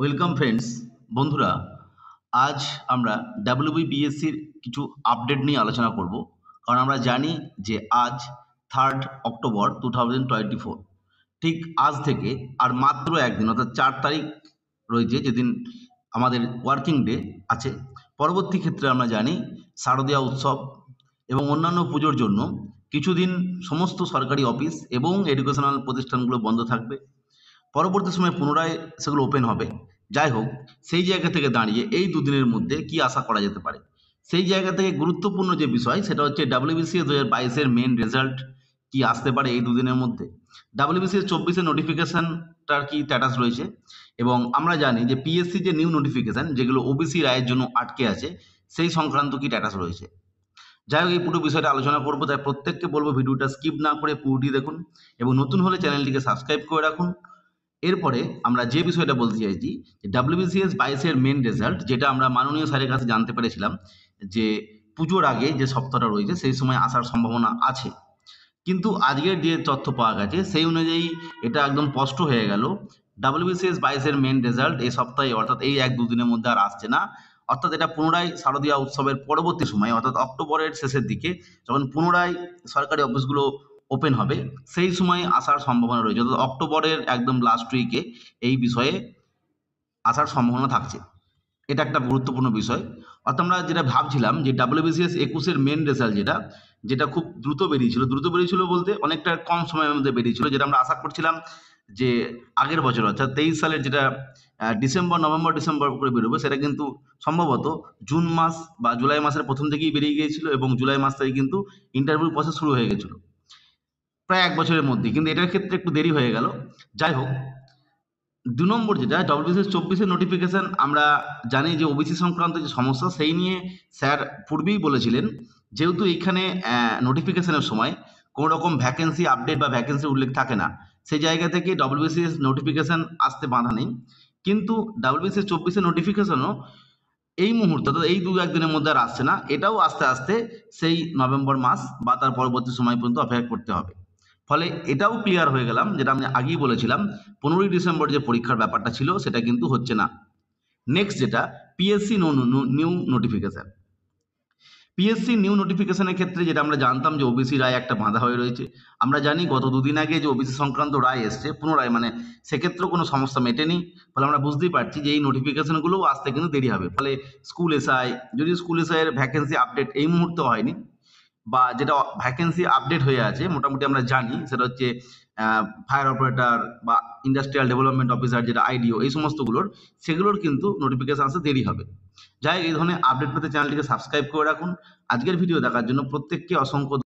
welcome friends বন্ধুরা আজ আমরা বিএসসির কিছু আপডেট নিয়ে আলোচনা করব কারণ আমরা জানি যে আজ third October two thousand twenty four ঠিক আজ থেকে আর মাত্র একদিন অর্থাৎ চার তারিখ রয়েছে যেদিন আমাদের ওয়ার্কিং ডে আছে পরবর্তী ক্ষেত্রে আমরা জানি শারদীয়া উৎসব এবং অন্যান্য পুজোর জন্য কিছুদিন সমস্ত সরকারি অফিস এবং এডুকেশনাল প্রতিষ্ঠানগুলো বন্ধ থাকবে পরবর্তী সময়ে পুনরায় সেগুলো ওপেন হবে যাই হোক সেই জায়গা থেকে দাঁড়িয়ে এই দুদিনের মধ্যে কি আশা করা যেতে পারে সেই জায়গা থেকে গুরুত্বপূর্ণ যে বিষয় সেটা হচ্ছে ডাব্লিউবিসিএস দু হাজার বাইশের মেন রেজাল্ট কি আসতে পারে এই দুদিনের মধ্যে ডাব্লিউবিসিএস চব্বিশের নোটিফিকেশানটার কি স্ট্যাটাস রয়েছে এবং আমরা জানি যে পিএসসি যে নিউ নোটিফিকেশান যেগুলো ওবিসি রায়ের জন্য আটকে আছে সেই সংক্রান্ত কি স্ট্যাটাস রয়েছে যাই হোক এই পুরো বিষয়টা আলোচনা করবো তাই প্রত্যেককে বলবো ভিডিওটা স্কিপ না করে পুরোটি দেখুন এবং নতুন হলে চ্যানেলটিকে সাবস্ক্রাইব করে রাখুন এরপরে আমরা যে বিষয়টা বলতে চাইছি ডাব্লিউবিসিএস বাইশের মেন রেজাল্ট যেটা আমরা মাননীয় স্যারের কাছে জানতে পেরেছিলাম যে পুজোর আগে যে সপ্তাহটা রয়েছে সেই সময় আসার সম্ভাবনা আছে কিন্তু আজকের যে তথ্য পাওয়া গেছে সেই অনুযায়ী এটা একদম স্পষ্ট হয়ে গেল ডাব্লিউবিসিএস বাইশের মেন রেজাল্ট এই সপ্তাহে অর্থাৎ এই এক দুদিনের মধ্যে আর আসছে না অর্থাৎ এটা পুনরায় শারদীয়া উৎসবের পরবর্তী সময় অর্থাৎ অক্টোবরের শেষের দিকে যখন পুনরায় সরকারি অফিসগুলো ওপেন হবে সেই সময় আসার সম্ভাবনা রয়েছে অর্থাৎ অক্টোবরের একদম লাস্ট উইকে এই বিষয়ে আসার সম্ভাবনা থাকছে এটা একটা গুরুত্বপূর্ণ বিষয় অর্থাৎ আমরা যেটা ভাবছিলাম যে ডাব্লিউবিসিএস একুশের মেন রেজাল্ট যেটা যেটা খুব দ্রুত বেরিয়েছিল দ্রুত বেরিয়েছিল বলতে অনেকটা কম সময়ের মধ্যে বেরিয়েছিল যেটা আমরা আশা করছিলাম যে আগের বছর অর্থাৎ তেইশ সালের যেটা ডিসেম্বর নভেম্বর ডিসেম্বর করে বেরোবে সেটা কিন্তু সম্ভবত জুন মাস বা জুলাই মাসের প্রথম থেকেই বেরিয়ে গিয়েছিল এবং জুলাই মাস থেকে কিন্তু ইন্টারভিউ প্রসেস শুরু হয়ে গেছিলো প্রায় এক বছরের মধ্যে কিন্তু এটার ক্ষেত্রে একটু দেরি হয়ে গেল যাই হোক দু নম্বর যেটা ডব্লিউবিসিএস চব্বিশের নোটিফিকেশান আমরা জানি যে ওবিসি সংক্রান্ত যে সমস্যা সেই নিয়ে স্যার পূর্বেই বলেছিলেন যেহেতু এইখানে নোটিফিকেশানের সময় কোনো রকম ভ্যাকেন্সি আপডেট বা ভ্যাকেন্সি উল্লেখ থাকে না সেই জায়গা থেকে ডব্লিউবিসিএস নোটিফিকেশান আসতে বাধা নেই কিন্তু ডাব্লিউবিসিএস চব্বিশের নোটিফিকেশানও এই মুহূর্তে তো এই দু একদিনের মধ্যে আর আসছে না এটাও আস্তে আস্তে সেই নভেম্বর মাস বা তার পরবর্তী সময় পর্যন্ত অপেক্ষা করতে হবে ফলে এটাও ক্লিয়ার হয়ে গেলাম যেটা আমি আগেই বলেছিলাম পনেরোই ডিসেম্বর যে পরীক্ষার ব্যাপারটা ছিল সেটা কিন্তু হচ্ছে না নেক্সট যেটা PSC new notification PSC new নোটিফিকেশনের ক্ষেত্রে যেটা আমরা জানতাম যে ওবিসি রায় একটা বাঁধা হয়ে রয়েছে আমরা জানি গত দুদিন আগে যে ওবিসি সংক্রান্ত রায় এসছে পুনরায় মানে সেক্ষেত্রেও কোনো সমস্যা মেটেনি ফলে আমরা বুঝতেই পারছি যে এই নোটিফিকেশনগুলোও আসতে কিন্তু দেরি হবে ফলে স্কুল এসআই যদি স্কুল এসআইয়ের ভ্যাকেন্সি আপডেট এই মুহূর্তে হয়নি বা যেটা ভ্যাকেন্সি আপডেট হয়ে আছে মোটামুটি আমরা জানি সেটা হচ্ছে ফায়ার অপারেটর বা ইন্ডাস্ট্রিয়াল ডেভেলপমেন্ট অফিসার যেটা আইডিও এই সমস্তগুলোর সেগুলোর কিন্তু নোটিফিকেশান আসতে দেরি হবে যাই এই ধরনের আপডেট পেতে চ্যানেলটিকে সাবস্ক্রাইব করে রাখুন আজকের ভিডিও দেখার জন্য প্রত্যেককে অসংখ্য